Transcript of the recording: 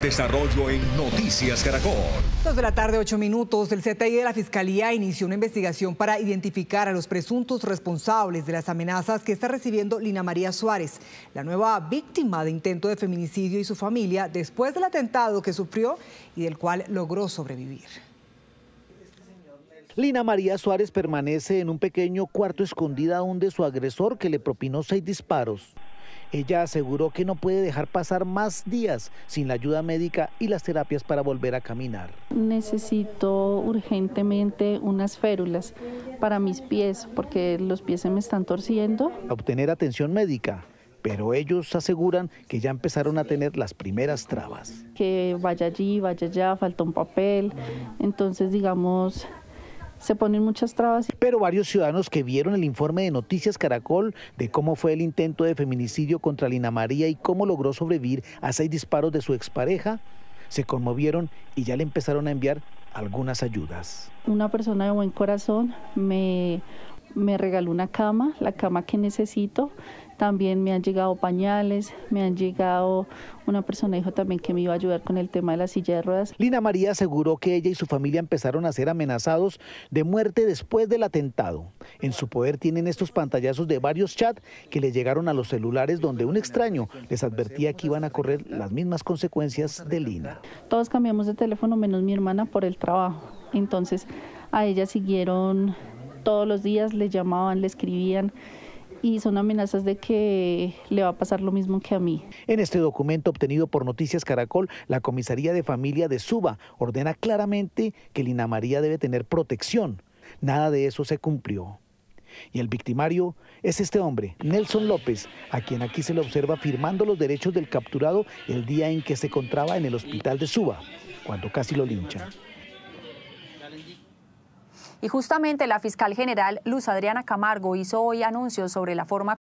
Desarrollo en Noticias Caracol. Dos de la tarde, ocho minutos. El CTI de la Fiscalía inició una investigación para identificar a los presuntos responsables de las amenazas que está recibiendo Lina María Suárez, la nueva víctima de intento de feminicidio y su familia después del atentado que sufrió y del cual logró sobrevivir. Lina María Suárez permanece en un pequeño cuarto escondida donde su agresor que le propinó seis disparos. Ella aseguró que no puede dejar pasar más días sin la ayuda médica y las terapias para volver a caminar. Necesito urgentemente unas férulas para mis pies porque los pies se me están torciendo. obtener atención médica pero ellos aseguran que ya empezaron a tener las primeras trabas. Que vaya allí, vaya allá, falta un papel, entonces digamos se ponen muchas trabas. Pero varios ciudadanos que vieron el informe de Noticias Caracol de cómo fue el intento de feminicidio contra Lina María y cómo logró sobrevivir a seis disparos de su expareja, se conmovieron y ya le empezaron a enviar algunas ayudas. Una persona de buen corazón me me regaló una cama, la cama que necesito. También me han llegado pañales, me han llegado una persona dijo también que me iba a ayudar con el tema de la silla de ruedas. Lina María aseguró que ella y su familia empezaron a ser amenazados de muerte después del atentado. En su poder tienen estos pantallazos de varios chats que le llegaron a los celulares donde un extraño les advertía que iban a correr las mismas consecuencias de Lina. Todos cambiamos de teléfono menos mi hermana por el trabajo. Entonces a ella siguieron todos los días le llamaban, le escribían y son amenazas de que le va a pasar lo mismo que a mí. En este documento obtenido por Noticias Caracol, la comisaría de familia de Suba ordena claramente que Lina María debe tener protección. Nada de eso se cumplió. Y el victimario es este hombre, Nelson López, a quien aquí se le observa firmando los derechos del capturado el día en que se encontraba en el hospital de Suba, cuando casi lo linchan. Y justamente la fiscal general Luz Adriana Camargo hizo hoy anuncios sobre la forma